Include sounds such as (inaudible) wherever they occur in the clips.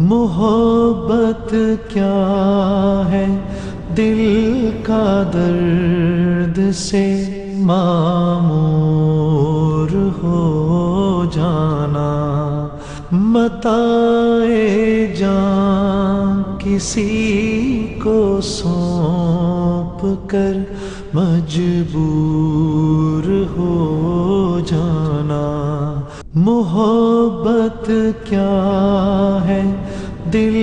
मोहब्बत क्या है दिल का दर्द से मामूर हो जाना मताए जान किसी को सौंप कर मजबूर हो जाना मोहब्बत क्या है दिल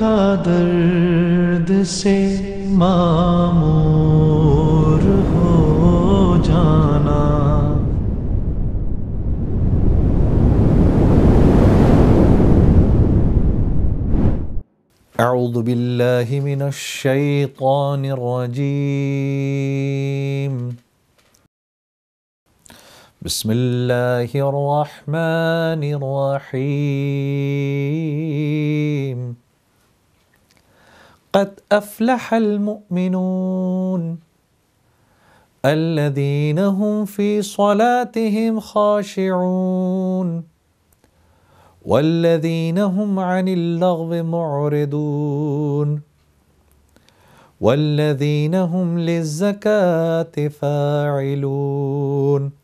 का दर्द से मामूर हो जाना أعوذ بالله من الشيطان الرجيم بسم الله الرحمن الرحيم قد افلح المؤمنون الذين هم في صلاتهم خاشعون والذين هم عن اللغو معرضون والذين هم للزكاه فاعلون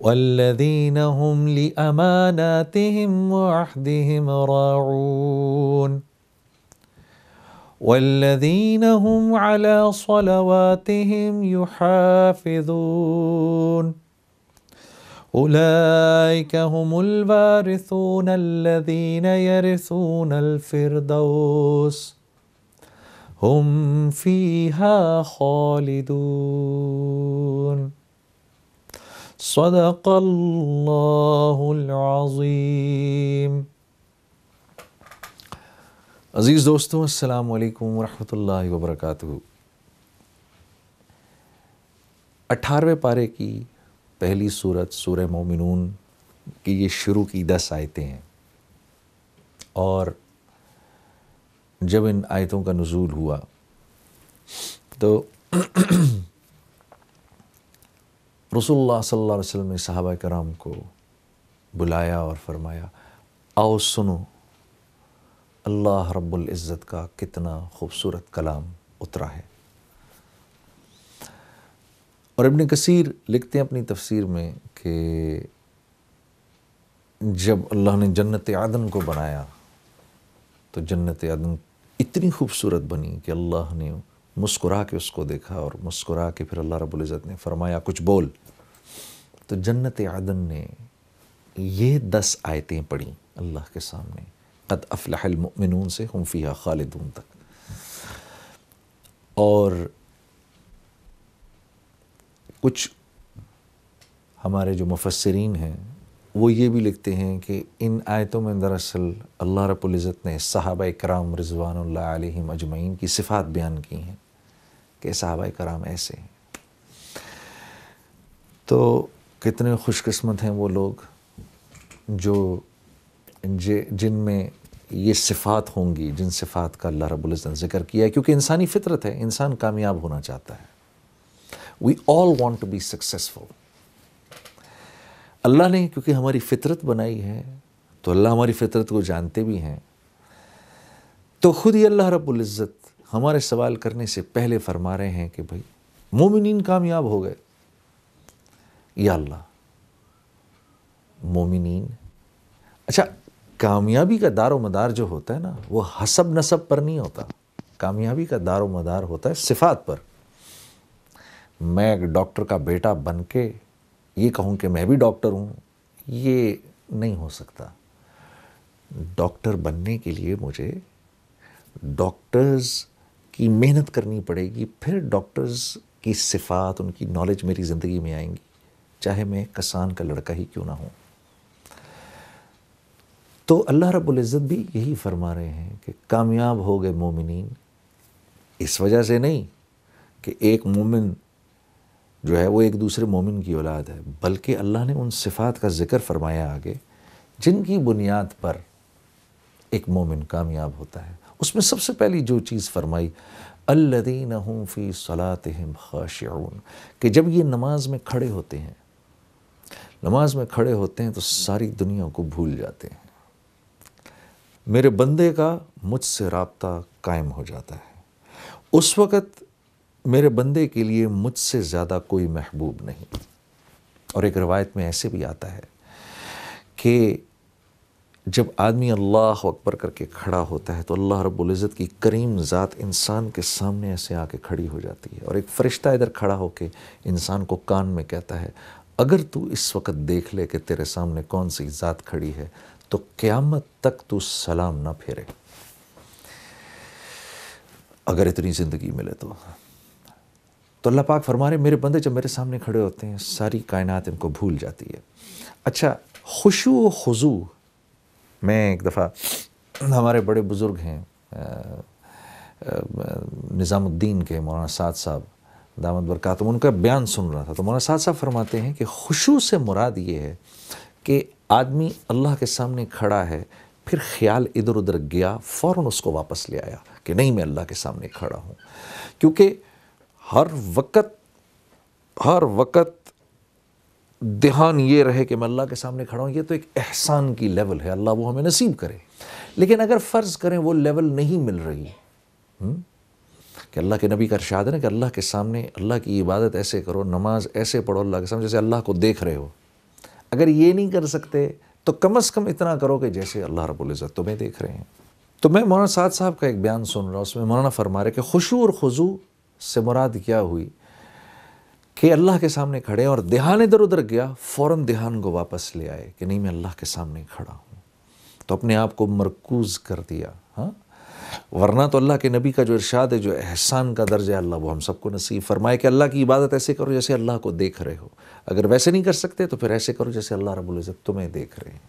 والذين هم لأماناتهم وعهدهم راعون والذين هم على صلواتهم يحافظون أولئك هم الوارثون الذين يرثون الفردوس هم فيها خالدون صدق الله العظيم अज़ीज़ दोस्तों अस्सलाम वालेकुम वरहमतुल्लाहि वबरकातुहू अठारहवें पारे की पहली सूरत सूर मोमिनून की ये शुरू की दस आयतें हैं और जब इन आयतों का नज़ूल हुआ तो रसोल्ला सल्ला वसम ने साहबा कराम को बुलाया और फरमाया आओ सुनो अल्लाह रब्बुल इज़्ज़त का कितना खूबसूरत कलाम उतरा है और इबन कसीर लिखते हैं अपनी तफसीर में कि जब अल्लाह ने जन्नत आदन को बनाया तो जन्नत आदन इतनी खूबसूरत बनी कि अल्लाह ने मुस्कुरा के उसको देखा और मुस्कुरा के फिर अल्लाह रब्बुल इज़्ज़त ने फरमाया कुछ बोल तो जन्नत आदन ने ये दस आयतें पढ़ी अल्लाह के सामने कद अफलामिन से हम फ़िया खालिदून तक और कुछ हमारे जो मुफसरीन हैं वो ये भी लिखते हैं कि इन आयतों में दरअसल अल्लाह रबुल्ज़त ने साहब कराम रिजवान आलम अजमैन की सिफ़ात बयान की हैं कि साहब कराम ऐसे हैं तो कितने खुशकस्मत हैं वो लोग जो जिन में ये सिफ़ात होंगी जिन सिफ़ात का अल्लाह रबुल्ज़न ज़िक्र किया है क्योंकि इंसानी फितरत है इंसान कामयाब होना चाहता है we all want to be successful Allah ने क्योंकि हमारी फितरत बनाई है तो अल्लाह हमारी फितरत को जानते भी हैं तो ख़ुद ही अल्लाह रबुल्जत हमारे सवाल करने से पहले फरमा रहे हैं कि भाई मोमिन कामयाब हो गए या अल्लाह मोमिन अच्छा कामयाबी का दारो मदार जो होता है ना वो हसब नसब पर नहीं होता कामयाबी का दारो मदार होता है सिफात पर मैं एक डॉक्टर का बेटा बन के ये कहूँ कि मैं भी डॉक्टर हूँ ये नहीं हो सकता डॉक्टर बनने के लिए मुझे डॉक्टर्स की मेहनत करनी पड़ेगी फिर डॉक्टर्स की सिफात उनकी नॉलेज मेरी ज़िंदगी में आएंगी चाहे मैं किसान का लड़का ही क्यों ना हूँ तो अल्लाह इज़्ज़त भी यही फरमा रहे हैं कि कामयाब हो गए मोमिन इस वजह से नहीं कि एक मोमिन जो है वो एक दूसरे मोमिन की औलाद है बल्कि अल्लाह ने उन सिफात का ज़िक्र फरमाया आगे जिनकी बुनियाद पर एक मोमिन कामयाब होता है उसमें सबसे पहली जो चीज़ फरमाई अल्लदीन फ़ी सलात खाशन कि जब ये नमाज में खड़े होते हैं नमाज में खड़े होते हैं तो सारी दुनिया को भूल जाते हैं मेरे बंदे का मुझसे रबता कायम हो जाता है उस वक़्त मेरे बंदे के लिए मुझसे ज़्यादा कोई महबूब नहीं और एक रवायत में ऐसे भी आता है कि जब आदमी अल्लाह अकबर करके खड़ा होता है तो अल्लाह रबुल्जत की करीम ज़ात इंसान के सामने ऐसे आके खड़ी हो जाती है और एक फ़रिश्ता इधर खड़ा होके इंसान को कान में कहता है अगर तू इस वक्त देख ले कि तेरे सामने कौन सी ज़ात खड़ी है तो क़्यामत तक तू सलाम ना फेरे अगर इतनी ज़िंदगी मिले तो तो अल्लाह पाक फरमा रहे मेरे बंदे जब मेरे सामने खड़े होते हैं सारी कायनात इनको भूल जाती है अच्छा खुशू खजू मैं एक दफ़ा हमारे बड़े बुज़ुर्ग हैं निज़ामुद्दीन के मौलाना साद साहब दामद तो उनका बयान सुन रहा था तो मौलाना साद साहब फरमाते हैं कि खुशू से मुराद ये है कि आदमी अल्लाह के सामने खड़ा है फिर ख्याल इधर उधर गया फ़ौर उसको वापस ले आया कि नहीं मैं अल्लाह के सामने खड़ा हूँ क्योंकि हर वक्त हर वक्त ध्यान ये रहे कि मैं अल्लाह के सामने खड़ा हूँ ये तो एक एहसान की लेवल है अल्लाह वो हमें नसीब करे लेकिन अगर फ़र्ज़ करें वो लेवल नहीं मिल रही हम्म? कि अल्लाह के नबी का अरशाद है ना कि अल्लाह के सामने अल्लाह की इबादत ऐसे करो नमाज ऐसे पढ़ो अल्लाह के सामने जैसे अल्लाह को देख रहे हो अगर ये नहीं कर सकते तो कम अज़ कम इतना करो कि जैसे अल्लाह रबुल्ज़त तुम्हें देख रहे हैं तो मैं मौलाना साद साहब का एक बयान सुन रहा हूँ उसमें मौलाना फरमा रहे कि खुशू और खुजू से मुराद क्या हुई कि अल्लाह के सामने खड़े और ध्यान इधर उधर गया फ़ौर ध्यान को वापस ले आए कि नहीं मैं अल्लाह के सामने खड़ा हूँ तो अपने आप को मरकूज कर दिया हाँ वरना तो अल्लाह के नबी का जो इरशाद है जो एहसान का दर्ज है अल्लाह वो हम सबको नसीब फरमाए कि अल्लाह की इबादत ऐसे करो जैसे अल्लाह को देख रहे हो अगर वैसे नहीं कर सकते तो फिर ऐसे करो जैसे अल्लाह रबुल्ज़त तुम्हें देख रहे हैं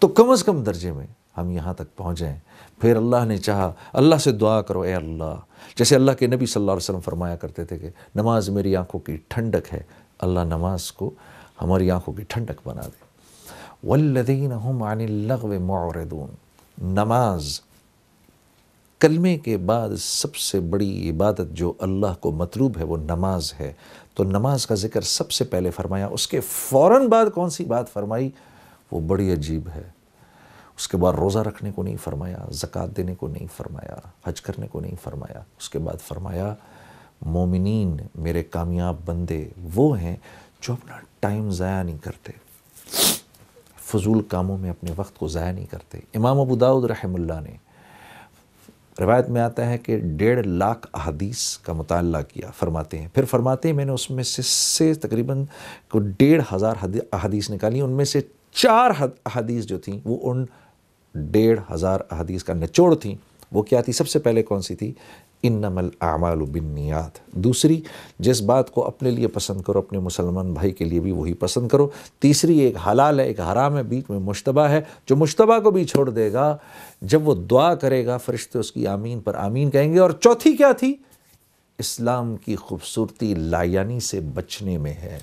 तो कम अज़ कम दर्जे में हम यहाँ तक पहुँच जाएँ फिर अल्लाह ने चाहा अल्लाह से दुआ करो ए अल्लाह जैसे अल्लाह के नबी सल्लल्लाहु अलैहि वसल्लम फरमाया करते थे कि नमाज मेरी आंखों की ठंडक है अल्लाह नमाज को हमारी आंखों की ठंडक बना दे वल्लदीन हम अनिलगव मौरदून नमाज कलमे के बाद सबसे बड़ी इबादत जो अल्लाह को मतलूब है वो नमाज है तो नमाज का जिक्र सबसे पहले फरमाया उसके फ़ौर बाद कौन सी बात फरमाई वो बड़ी अजीब है उसके बाद रोज़ा रखने को नहीं फरमाया ज़क़़त देने को नहीं फरमाया हज करने को नहीं फरमाया उसके बाद फरमाया मोमिन मेरे कामयाब बंदे वो हैं जो अपना टाइम ज़ाया नहीं करते फजूल कामों में अपने वक्त को ज़ाया नहीं करते इमाम अबू दाऊद रहमुल्ला ने रिवायत में आता है कि डेढ़ लाख अहदीस का मताल किया फरमाते हैं फिर फरमाते हैं मैंने उसमें से से तकरीबन को डेढ़ हज़ार अहदीस निकाली उनमें से चार हदीस जो थी वो उन डेढ़ हज़ार अहदीस का निचोड़ थी वो क्या थी सबसे पहले कौन सी थी नमल आमाल बिनियात दूसरी जिस बात को अपने लिए पसंद करो अपने मुसलमान भाई के लिए भी वही पसंद करो तीसरी एक हलाल है एक हराम है बीच में मुशतबा है जो मुशतबा को भी छोड़ देगा जब वो दुआ करेगा फरिश्ते उसकी आमीन पर आमीन कहेंगे और चौथी क्या थी इस्लाम की खूबसूरती लायानी से बचने में है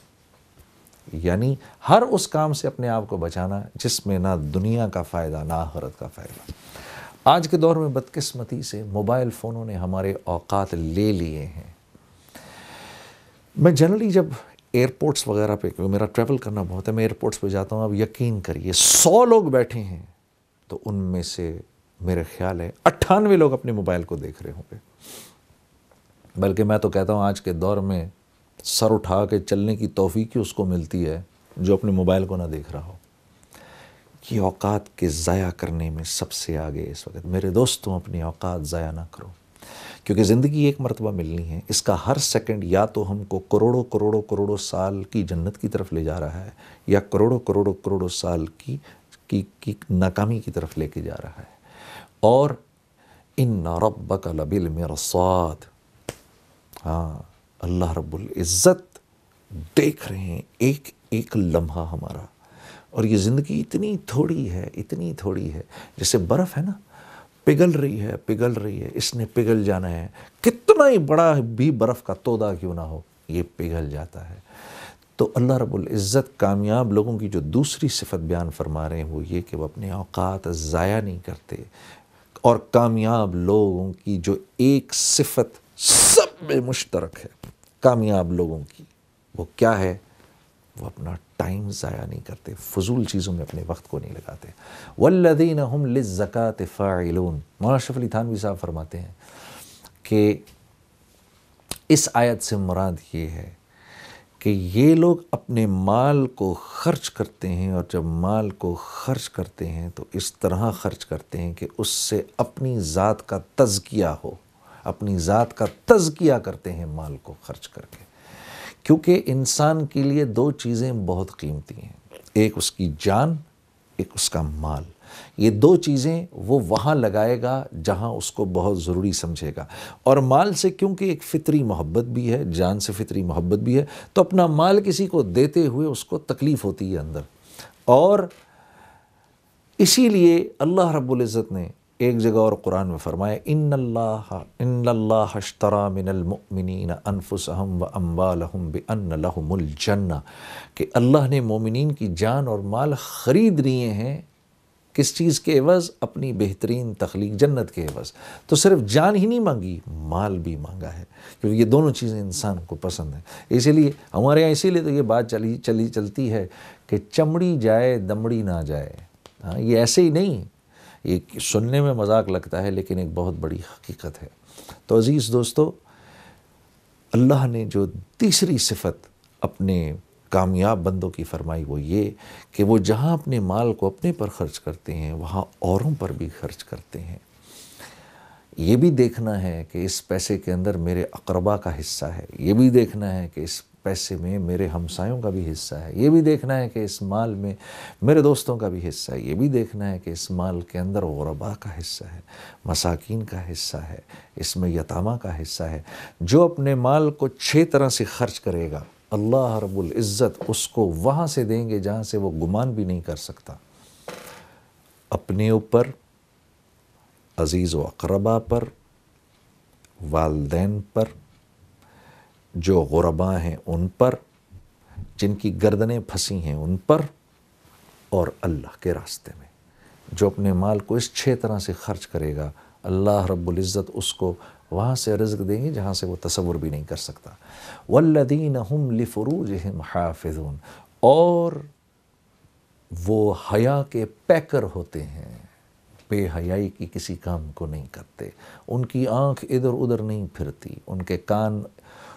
यानी हर उस काम से अपने आप को बचाना जिसमें ना दुनिया का फ़ायदा ना हरत का फ़ायदा आज के दौर में बदकिस्मती से मोबाइल फ़ोनों ने हमारे औकात ले लिए हैं मैं जनरली जब एयरपोर्ट्स वगैरह पे मेरा ट्रैवल करना बहुत है मैं एयरपोर्ट्स पे जाता हूँ अब यकीन करिए सौ लोग बैठे हैं तो उनमें से मेरे ख्याल है अट्ठानवे लोग अपने मोबाइल को देख रहे होंगे बल्कि मैं तो कहता हूँ आज के दौर में सर उठा के चलने की तोफ़ी उसको मिलती है जो अपने मोबाइल को ना देख रहा हो कि औकात के ज़ाया करने में सबसे आगे इस वक्त मेरे दोस्तों अपनी औकात ज़ाया ना करो क्योंकि ज़िंदगी एक मरतबा मिलनी है इसका हर सेकंड या तो हमको करोड़ों करोड़ों करोड़ों साल की जन्नत की तरफ ले जा रहा है या करोड़ों करोड़ों करोड़ों साल की की, की नाकामी की तरफ लेके जा रहा है और इन रब का लबिल मेरा स्वाद हाँ अल्लाह रब्बुल इज़्ज़त देख रहे हैं एक एक लम्हा हमारा और ये ज़िंदगी इतनी थोड़ी है इतनी थोड़ी है जैसे बर्फ़ है ना पिघल रही है पिघल रही है इसने पिघल जाना है कितना ही बड़ा भी बर्फ़ का तोदा क्यों ना हो ये पिघल जाता है तो अल्लाह रब्बुल इज़्ज़त कामयाब लोगों की जो दूसरी सिफत बयान फरमा रहे हैं वो ये कि वह अपने औकात ज़ाया नहीं करते और कामयाब लोगों की जो एक सिफत सब में मुश्तरक है कामयाब लोगों की वो क्या है वो अपना टाइम ज़ाया नहीं करते फजूल चीज़ों में अपने वक्त को नहीं लगाते वल्लदीन हम लज़क़ात फ़ाइलून मौलाना शफ़ अली थानवी साहब फरमाते हैं कि इस आयत से मुराद ये है कि ये लोग अपने माल को खर्च करते हैं और जब माल को खर्च करते हैं तो इस तरह खर्च करते हैं कि उससे अपनी ज़ात का तजकिया हो अपनी ज़ात का तजकिया करते हैं माल को खर्च करके क्योंकि इंसान के लिए दो चीज़ें बहुत कीमती हैं एक उसकी जान एक उसका माल ये दो चीज़ें वो वहाँ लगाएगा जहाँ उसको बहुत ज़रूरी समझेगा और माल से क्योंकि एक फ़ितरी मोहब्बत भी है जान से फ़ितरी मोहब्बत भी है तो अपना माल किसी को देते हुए उसको तकलीफ़ होती है अंदर और इसीलिए अल्लाह रब्बुल इज़्ज़त ने एक जगह और कुरान में फरमाया इन कि अल्लाह ने मोमिन की जान और माल ख़रीद लिए हैं किस चीज़ के एवज़ अपनी बेहतरीन तख्लीक जन्नत के एवज़ तो सिर्फ जान ही नहीं मांगी माल भी मांगा है क्योंकि ये दोनों चीज़ें इंसान को पसंद है इसीलिए हमारे यहाँ इसीलिए तो ये बात चली चली चलती है कि चमड़ी जाए दमड़ी ना जाए हाँ ये ऐसे ही नहीं एक सुनने में मजाक लगता है लेकिन एक बहुत बड़ी हकीकत है तो अज़ीज़ दोस्तों अल्लाह ने जो तीसरी सिफत अपने कामयाब बंदों की फरमाई वो ये कि वो जहाँ अपने माल को अपने पर खर्च करते हैं वहाँ औरों पर भी खर्च करते हैं ये भी देखना है कि इस पैसे के अंदर मेरे अकरबा का हिस्सा है ये भी देखना है कि इस पैसे में मेरे हमसायों का भी हिस्सा है ये भी देखना है कि इस माल में मेरे दोस्तों का भी हिस्सा है ये भी देखना है कि इस माल के अंदर वरबा का हिस्सा है मसाकिन का हिस्सा है इसमें यतामा का हिस्सा है जो अपने माल को छः तरह से खर्च करेगा अल्लाह रब्बुल इज़्ज़त उसको वहाँ से देंगे जहाँ से वो गुमान भी नहीं कर सकता अपने ऊपर अज़ीज़ व अकरबा पर वालदेन पर जो गुरबा हैं उन पर जिनकी गर्दनें फंसी हैं उन पर और अल्लाह के रास्ते में जो अपने माल को इस छः तरह से खर्च करेगा अल्लाह रब्ज़त उसको वहाँ से रिज्क देंगे जहाँ से वो तस्वुर भी नहीं कर सकता वल्लदीन हम लिफरूज हाफिजून और वो हया के पैकर होते हैं बेहयाई की किसी काम को नहीं करते उनकी आँख इधर उधर नहीं फिरती उनके कान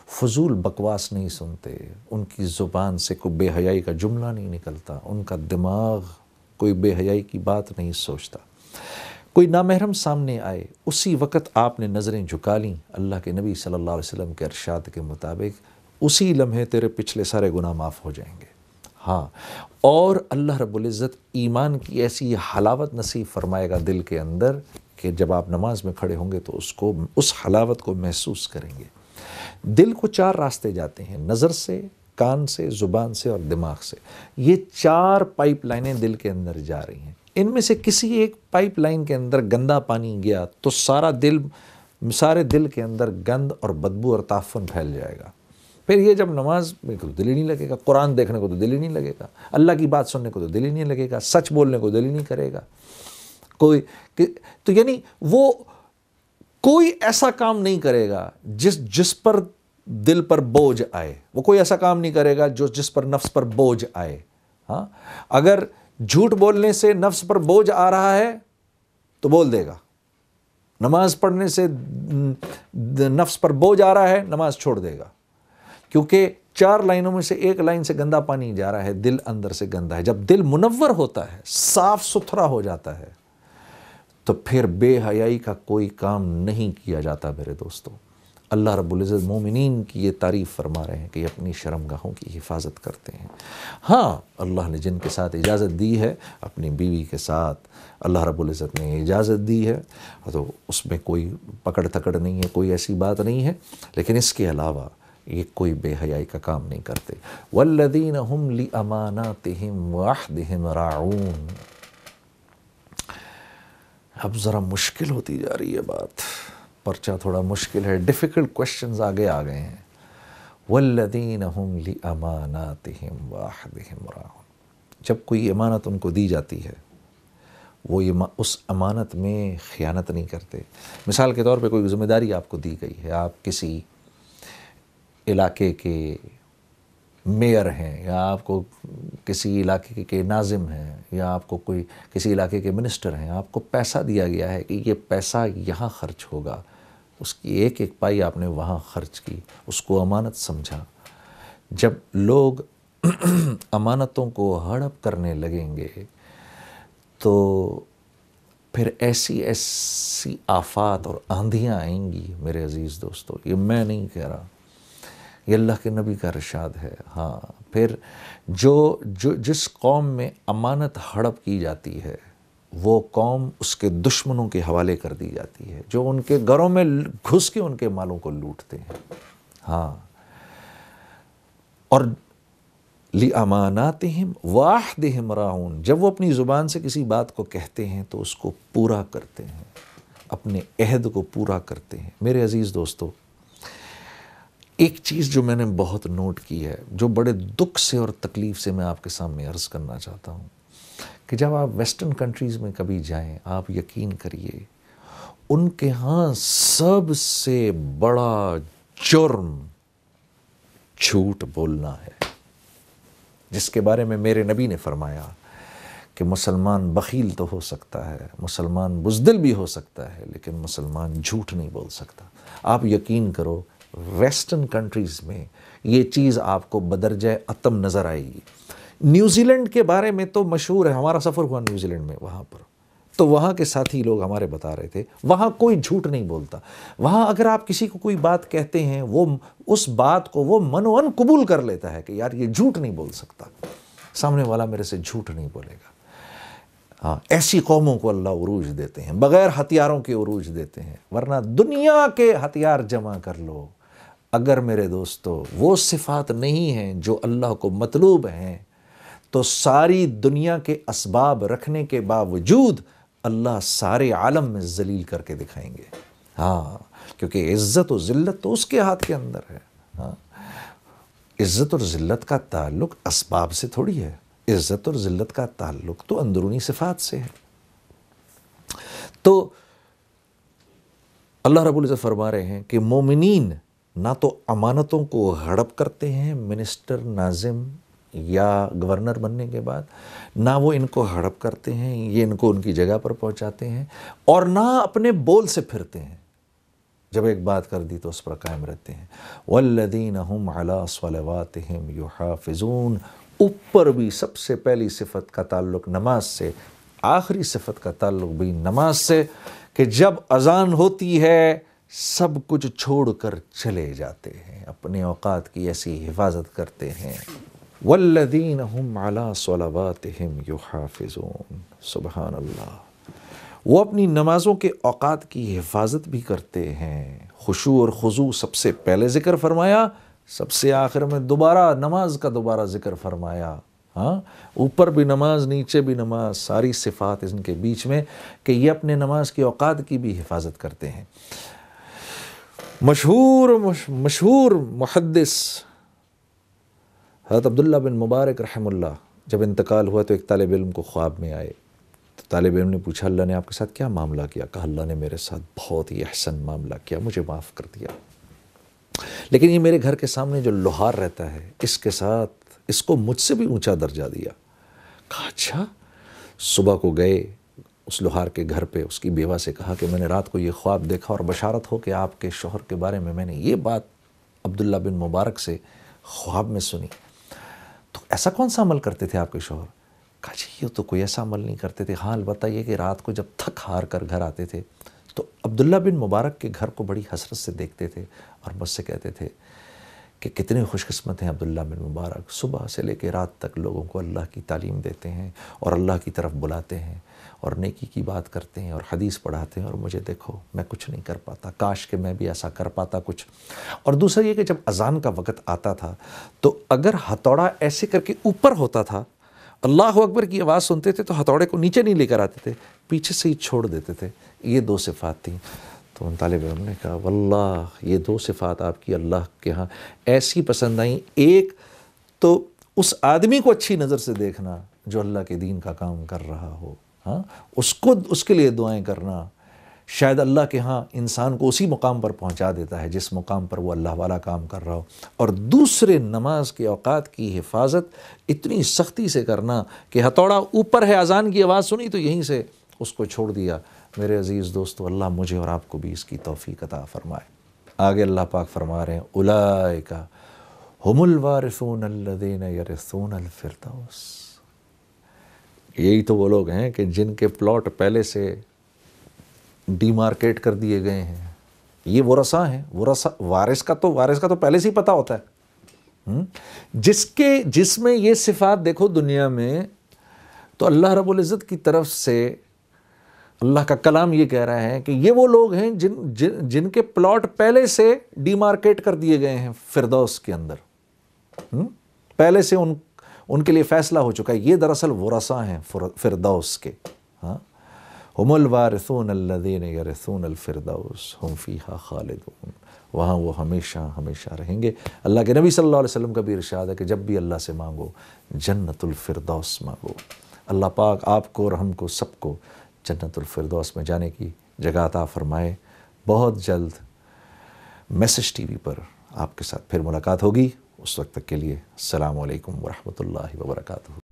फजूल बकवास नहीं सुनते उनकी ज़ुबान से कोई बेहयाई का जुमला नहीं निकलता उनका दिमाग कोई बेहयाई की बात नहीं सोचता कोई नामहरम सामने आए उसी वक़्त आपने नज़रें झुका लीं अल्लाह के नबी सल्लल्लाहु अलैहि वसल्लम के अरशाद के मुताबिक उसी लम्हे तेरे पिछले सारे गुनाह माफ़ हो जाएंगे हाँ और अल्लाह रब्ज़त ईमान की ऐसी हलावत नसीब फरमाएगा दिल के अंदर कि जब आप नमाज में खड़े होंगे तो उसको उस हलावत को महसूस करेंगे दिल को चार रास्ते जाते हैं नज़र से कान से ज़ुबान से और दिमाग से ये चार पाइपलाइनें दिल के अंदर जा रही हैं इनमें से किसी एक पाइपलाइन के अंदर गंदा पानी गया तो सारा दिल सारे दिल के अंदर गंद और बदबू और ताफन फैल जाएगा फिर ये जब नमाज में तो दिल ही नहीं लगेगा कुरान देखने को तो दिल ही नहीं लगेगा अल्लाह की बात सुनने को तो दिल ही नहीं लगेगा सच बोलने को दिल ही नहीं करेगा कोई तो यानी वो कोई ऐसा काम नहीं करेगा जिस जिस पर दिल पर बोझ आए वो कोई ऐसा काम नहीं करेगा जो जिस पर नफ्स पर बोझ आए हाँ अगर झूठ बोलने से नफ्स पर बोझ आ रहा है तो बोल देगा नमाज पढ़ने से नफ्स पर बोझ आ रहा है नमाज छोड़ देगा क्योंकि चार लाइनों में से एक लाइन से गंदा पानी जा रहा है दिल अंदर से गंदा है जब दिल मुनवर होता है साफ सुथरा हो जाता है तो फिर बेहयाई का कोई काम नहीं किया जाता मेरे दोस्तों अल्लाह रब्ज़त मोमिन की ये तारीफ़ फरमा रहे हैं कि अपनी शर्मगाहों की हिफाजत करते हैं हाँ अल्लाह ने जिनके साथ इजाज़त दी है अपनी बीवी के साथ अल्लाह रब्ज़त ने इजाज़त दी है तो उसमें कोई पकड़ तकड़ नहीं है कोई ऐसी बात नहीं है लेकिन इसके अलावा ये कोई बेहयाई का काम नहीं करते वल्लदीन हमली अमाना तहम राउन अब ज़रा मुश्किल होती जा रही है बात पर्चा थोड़ा मुश्किल है डिफ़िकल्ट क्वेश्चन आगे आ गए हैं वल्लदीन हम ली अमानत हिम वाह जब कोई अमानत उनको दी जाती है वो ये उस अमानत में ख़ियानत नहीं करते मिसाल के तौर पे कोई ज़िम्मेदारी आपको दी गई है आप किसी इलाके के मेयर हैं या आपको किसी इलाके के नाजिम हैं या आपको कोई किसी इलाके के मिनिस्टर हैं आपको पैसा दिया गया है कि ये पैसा यहाँ खर्च होगा उसकी एक एक पाई आपने वहाँ खर्च की उसको अमानत समझा जब लोग (clears throat) अमानतों को हड़प करने लगेंगे तो फिर ऐसी ऐसी आफात और आंधियाँ आएंगी मेरे अज़ीज़ दोस्तों ये मैं नहीं कह रहा ये अल्लाह के नबी का रशाद है हाँ फिर जो जो जिस कौम में अमानत हड़प की जाती है वो कौम उसके दुश्मनों के हवाले कर दी जाती है जो उनके घरों में घुस के उनके मालों को लूटते हैं हाँ और ली वाह दहम राउन जब वो अपनी ज़ुबान से किसी बात को कहते हैं तो उसको पूरा करते हैं अपने अहद को पूरा करते हैं मेरे अज़ीज़ दोस्तों एक चीज़ जो मैंने बहुत नोट की है जो बड़े दुख से और तकलीफ़ से मैं आपके सामने अर्ज़ करना चाहता हूँ कि जब आप वेस्टर्न कंट्रीज़ में कभी जाएं आप यकीन करिए उनके यहाँ सबसे बड़ा जुर्म झूठ बोलना है जिसके बारे में मेरे नबी ने फरमाया कि मुसलमान बखील तो हो सकता है मुसलमान बुजदिल भी हो सकता है लेकिन मुसलमान झूठ नहीं बोल सकता आप यकीन करो वेस्टर्न कंट्रीज़ में ये चीज़ आपको बदरज अतम नज़र आएगी न्यूजीलैंड के बारे में तो मशहूर है हमारा सफ़र हुआ न्यूजीलैंड में वहाँ पर तो वहाँ के साथी लोग हमारे बता रहे थे वहाँ कोई झूठ नहीं बोलता वहाँ अगर आप किसी को कोई बात कहते हैं वो उस बात को वो मनोअन कबूल कर लेता है कि यार ये झूठ नहीं बोल सकता सामने वाला मेरे से झूठ नहीं बोलेगा हाँ ऐसी कौमों को अल्लाह उरूज देते हैं बग़ैर हथियारों के उरूज देते हैं वरना दुनिया के हथियार जमा कर लो अगर मेरे दोस्तों वो सिफात नहीं हैं जो अल्लाह को मतलूब हैं तो सारी दुनिया के असबाब रखने के बावजूद अल्लाह सारे आलम में जलील करके दिखाएंगे हाँ क्योंकि इज़्ज़त और ज़िल्लत तो उसके हाथ के अंदर है हाँ इज़्ज़त और ज़िल्लत का ताल्लुक इसबाब से थोड़ी है इज़्ज़त और ज़िल्लत का ताल्लुक तो अंदरूनी सिफात से है तो अल्लाह रबुल्ज़त फरमा रहे हैं कि मोमिन ना तो अमानतों को हड़प करते हैं मिनिस्टर नाजिम या गवर्नर बनने के बाद ना वो इनको हड़प करते हैं ये इनको उनकी जगह पर पहुंचाते हैं और ना अपने बोल से फिरते हैं जब एक बात कर दी तो उस पर कायम रहते हैं वल्लदीन हम अला सलावात युहा युहाफिजून ऊपर भी सबसे पहली सिफत का ताल्लुक नमाज से आखिरी सिफत का ताल्लुक भी नमाज से कि जब अजान होती है सब कुछ छोड़कर चले जाते हैं अपने औकात की ऐसी हिफाजत करते हैं वल्लदीन हम अला सलाबात हम युहाफिजून सुबहान वो अपनी नमाज़ों के औकात की हिफाजत भी करते हैं खुशू और खुजू सबसे पहले ज़िक्र फरमाया सबसे आखिर में दोबारा नमाज का दोबारा ज़िक्र फरमाया हाँ ऊपर भी नमाज नीचे भी नमाज सारी सिफात इनके बीच में कि ये अपने नमाज के औकात की भी हिफाजत करते हैं मशहूर मशहूर मुहदस हज़रत अब्दुल्ला बिन मुबारक रहमुल्ला जब इंतकाल हुआ तो एक तालब इलम को ख्वाब में आए तो तालब इलम ने पूछा अल्लाह ने आपके साथ क्या मामला किया कहा अल्लाह ने मेरे साथ बहुत ही अहसन मामला किया मुझे माफ़ कर दिया लेकिन ये मेरे घर के सामने जो लोहार रहता है इसके साथ इसको मुझसे भी ऊँचा दर्जा दिया कहा अच्छा सुबह को गए उस लोहार के घर पे उसकी बेवा से कहा कि मैंने रात को ये ख्वाब देखा और बशारत हो कि आपके शोहर के बारे में मैंने ये बात अब्दुल्ला बिन मुबारक से ख्वाब में सुनी ऐसा कौन सा अमल करते थे आपके शोहर कहा जी ये तो कोई ऐसा अमल नहीं करते थे हाँ अलबत्त ये कि रात को जब थक हार कर घर आते थे तो अब्दुल्ला बिन मुबारक के घर को बड़ी हसरत से देखते थे और मुझसे कहते थे कि कितने खुशकस्मत हैं अब्दुल्ला बिन मुबारक सुबह से लेकर रात तक लोगों को अल्लाह की तालीम देते हैं और अल्लाह की तरफ बुलाते हैं और नेकी की बात करते हैं और हदीस पढ़ाते हैं और मुझे देखो मैं कुछ नहीं कर पाता काश के मैं भी ऐसा कर पाता कुछ और दूसरा ये कि जब अजान का वक़्त आता था तो अगर हथौड़ा ऐसे करके ऊपर होता था अल्लाह अकबर की आवाज़ सुनते थे तो हथौड़े को नीचे नहीं लेकर आते थे पीछे से ही छोड़ देते थे ये दो सिफात थी तो उन तालब इम ने कहा वल्लाह ये दो सिफात आपकी अल्लाह के यहाँ ऐसी पसंद आई एक तो उस आदमी को अच्छी नज़र से देखना जो अल्लाह के दीन का काम कर रहा हो हाँ उसको उसके लिए दुआएं करना शायद अल्लाह के यहाँ इंसान को उसी मुकाम पर पहुँचा देता है जिस मुकाम पर वो अल्लाह वाला काम कर रहा हो और दूसरे नमाज के अवकात की हिफाजत इतनी सख्ती से करना कि हथौड़ा ऊपर है अजान की आवाज़ सुनी तो यहीं से उसको छोड़ दिया मेरे अज़ीज़ दोस्तों अल्लाह मुझे और आपको भी इसकी तोफ़ी कता फ़रमाए आगे अल्लाह पाक फरमा रहे हैं उलाय का फ़ोन वारसून यरसोन अलफरदौस यही तो वो लोग हैं कि जिनके प्लॉट पहले से डीमार्केट कर दिए गए हैं ये वो रसा है रसा वारिस का तो वारिस का तो पहले से ही पता होता है हम्म? जिसके जिसमें ये सिफात देखो दुनिया में तो अल्लाह रब्बुल इज़्ज़त की तरफ से अल्लाह का कलाम ये कह रहा है कि ये वो लोग हैं जिन जिन जिनके प्लॉट पहले से डीमार्केट कर दिए गए हैं फिरदौस के अंदर हम्म? पहले से उन उनके लिए फ़ैसला हो चुका है ये दरअसल वसा हैं फिरदौस के हाँ हमल वारसून खालिदून वहाँ वो हमेशा हमेशा रहेंगे अल्लाह के नबी सल्लल्लाहु अलैहि वसल्लम का भी इरशाद है कि जब भी अल्लाह से मांगो जन्नतफ़िरदौस मांगो अल्लाह पाक आपको और हमको सबको जन्नतफरदौस में जाने की जगह अता फ़रमाए बहुत जल्द मैसेज टीवी पर आपके साथ फिर मुलाकात होगी उस वक्त तक के लिए अल्लाम वरहमल वर्का